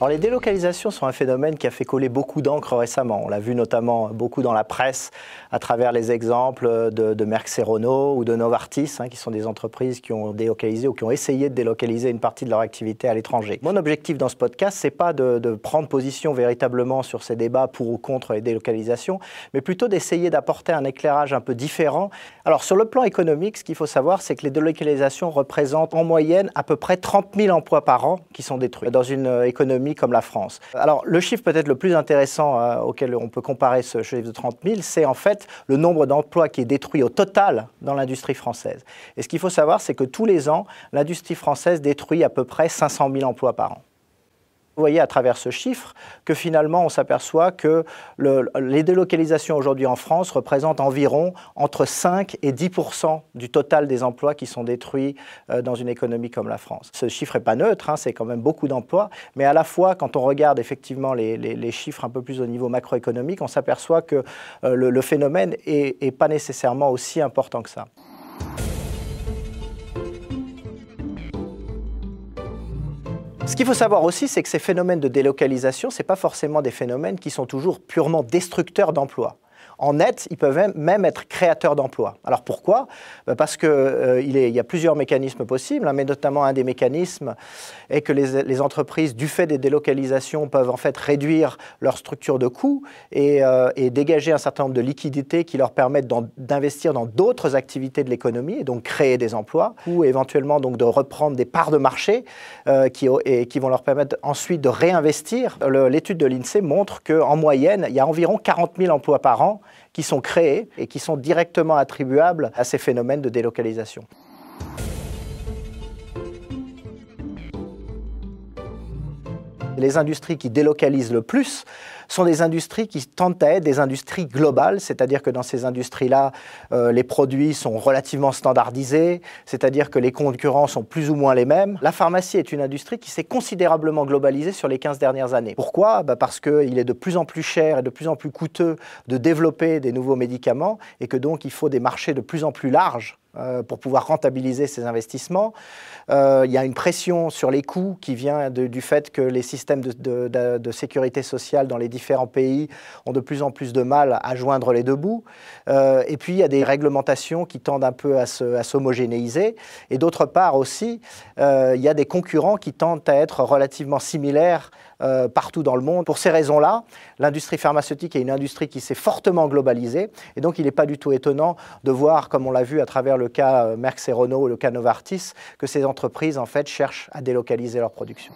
Alors les délocalisations sont un phénomène qui a fait coller beaucoup d'encre récemment. On l'a vu notamment beaucoup dans la presse à travers les exemples de, de Merck Renault ou de Novartis, hein, qui sont des entreprises qui ont délocalisé ou qui ont essayé de délocaliser une partie de leur activité à l'étranger. Mon objectif dans ce podcast, c'est pas de, de, prendre position véritablement sur ces débats pour ou contre les délocalisations, mais plutôt d'essayer d'apporter un éclairage un peu différent. Alors sur le plan économique, ce qu'il faut savoir, c'est que les délocalisations représentent en moyenne à peu près 30 000 emplois par an qui sont détruits dans une économie comme la France. Alors le chiffre peut-être le plus intéressant euh, auquel on peut comparer ce chiffre de 30 000, c'est en fait le nombre d'emplois qui est détruit au total dans l'industrie française. Et ce qu'il faut savoir, c'est que tous les ans, l'industrie française détruit à peu près 500 000 emplois par an. Vous voyez à travers ce chiffre que finalement on s'aperçoit que les délocalisations aujourd'hui en France représentent environ entre 5 et 10 du total des emplois qui sont détruits euh, dans une économie comme la France. Ce chiffre n'est pas neutre, hein, c'est quand même beaucoup d'emplois, mais à la fois quand on regarde effectivement les, chiffres un peu plus au niveau macroéconomique, on s'aperçoit que euh, le, le phénomène n'est pas nécessairement aussi important que ça. Ce qu'il faut savoir aussi, c'est que ces phénomènes de délocalisation, ce n'est pas forcément des phénomènes qui sont toujours purement destructeurs d'emplois. En net, ils peuvent même être créateurs d'emplois. Alors pourquoi euh, Parce qu'il euh, y a plusieurs mécanismes possibles, hein, mais notamment un des mécanismes est que les, entreprises, du fait des délocalisations, peuvent en fait réduire leur structure de coûts et, euh, dégager un certain nombre de liquidités qui leur permettent d'investir dans d'autres activités de l'économie et donc créer des emplois ou éventuellement donc de reprendre des parts de marché qui, et qui vont leur permettre ensuite de réinvestir. L'étude de l'INSEE montre qu'en moyenne, il y a environ 40 000 emplois par an qui sont créés et qui sont directement attribuables à ces phénomènes de délocalisation. les industries qui délocalisent le plus sont des industries qui tentent à être des industries globales, c'est-à-dire que dans ces industries-là, euh, les produits sont relativement standardisés, c'est-à-dire que les concurrents sont plus ou moins les mêmes. La pharmacie est une industrie qui s'est considérablement globalisée sur les 15 dernières années. Pourquoi bah, Parce qu'il est de plus en plus cher et de plus en plus coûteux de développer des nouveaux médicaments et que donc il faut des marchés de plus en plus larges euh, pour pouvoir rentabiliser ces investissements. Euh, il y a une pression sur les coûts qui vient du fait que les systèmes de, sécurité sociale dans les différents pays ont de plus en plus de mal à joindre les deux bouts. Euh, et puis il y a des réglementations qui tendent un peu à s'homogénéiser. Et d'autre part aussi, il y a des concurrents qui tendent à être relativement similaires euh, partout dans le monde. Pour ces raisons-là, l'industrie pharmaceutique est une industrie qui s'est fortement globalisée et donc il n'est pas du tout étonnant de voir, comme on l'a vu à travers le cas euh, Merck et Renault, le cas Novartis, que ces entreprises en fait cherchent à délocaliser leur production.